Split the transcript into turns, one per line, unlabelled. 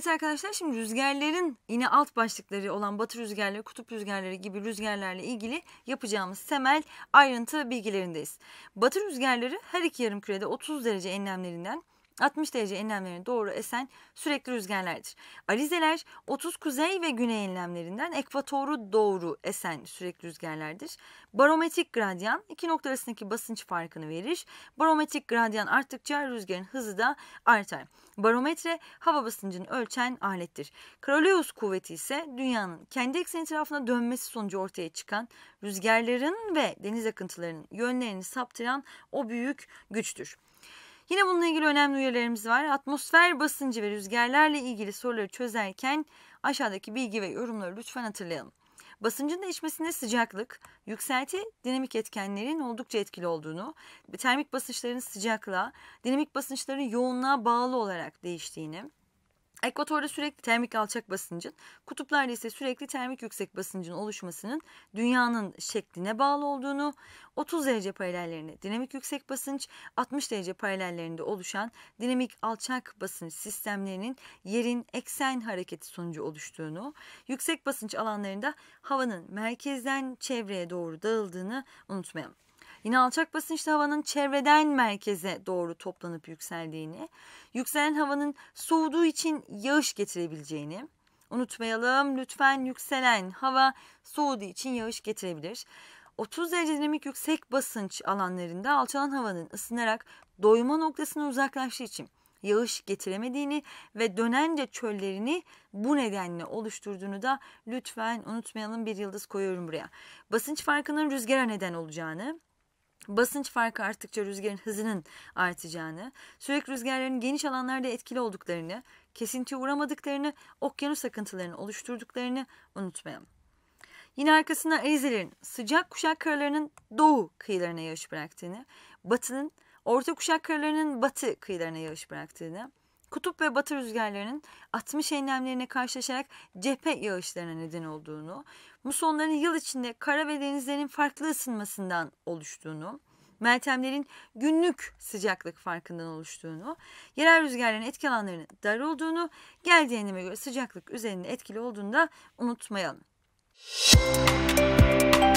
Evet arkadaşlar şimdi rüzgarların yine alt başlıkları olan batı rüzgarları, kutup rüzgarları gibi rüzgarlarla ilgili yapacağımız temel ayrıntı bilgilerindeyiz. Batı rüzgarları her iki yarım kürede 30 derece enlemlerinden 60 derece enlemlerine doğru esen sürekli rüzgarlardır. Arizeler 30 kuzey ve güney enlemlerinden ekvatoru doğru esen sürekli rüzgarlardır. Barometrik gradyan iki nokta arasındaki basınç farkını verir. Barometrik gradyan arttıkça rüzgarın hızı da artar. Barometre hava basıncını ölçen alettir. Kraleus kuvveti ise dünyanın kendi ekseni etrafına dönmesi sonucu ortaya çıkan rüzgarların ve deniz akıntılarının yönlerini saptıran o büyük güçtür. Yine bununla ilgili önemli uyarılarımız var. Atmosfer basıncı ve rüzgarlarla ilgili soruları çözerken aşağıdaki bilgi ve yorumları lütfen hatırlayalım. Basıncın değişmesinde sıcaklık, yükselti dinamik etkenlerin oldukça etkili olduğunu, termik basınçların sıcaklığa, dinamik basınçların yoğunluğa bağlı olarak değiştiğini, Ekvatorda sürekli termik alçak basıncın, kutuplarda ise sürekli termik yüksek basıncın oluşmasının dünyanın şekline bağlı olduğunu, 30 derece paralellerinde dinamik yüksek basınç, 60 derece paralellerinde oluşan dinamik alçak basınç sistemlerinin yerin eksen hareketi sonucu oluştuğunu, yüksek basınç alanlarında havanın merkezden çevreye doğru dağıldığını unutmayalım. Yine alçak basınçlı havanın çevreden merkeze doğru toplanıp yükseldiğini, yükselen havanın soğuduğu için yağış getirebileceğini, Unutmayalım lütfen yükselen hava soğuduğu için yağış getirebilir. 30 derece dinamik yüksek basınç alanlarında alçalan havanın ısınarak doyma noktasına uzaklaştığı için yağış getiremediğini ve dönence çöllerini bu nedenle oluşturduğunu da lütfen unutmayalım bir yıldız koyuyorum buraya. Basınç farkının rüzgara neden olacağını, basınç farkı arttıkça rüzgarın hızının artacağını, sürekli rüzgarların geniş alanlarda etkili olduklarını, kesintiye uğramadıklarını, okyanus akıntılarını oluşturduklarını unutmayalım. Yine arkasında Erizelerin sıcak kuşak karalarının doğu kıyılarına yağış bıraktığını, batının orta kuşak karalarının batı kıyılarına yağış bıraktığını, kutup ve batı rüzgarlarının 60 enlemlerine karşılaşarak cephe yağışlarına neden olduğunu, musonların yıl içinde kara ve denizlerin farklı ısınmasından oluştuğunu, Meltemlerin günlük sıcaklık farkından oluştuğunu, yerel rüzgarların etki alanlarının dar olduğunu, geldiği enleme göre sıcaklık üzerinde etkili olduğunu da unutmayalım. Müzik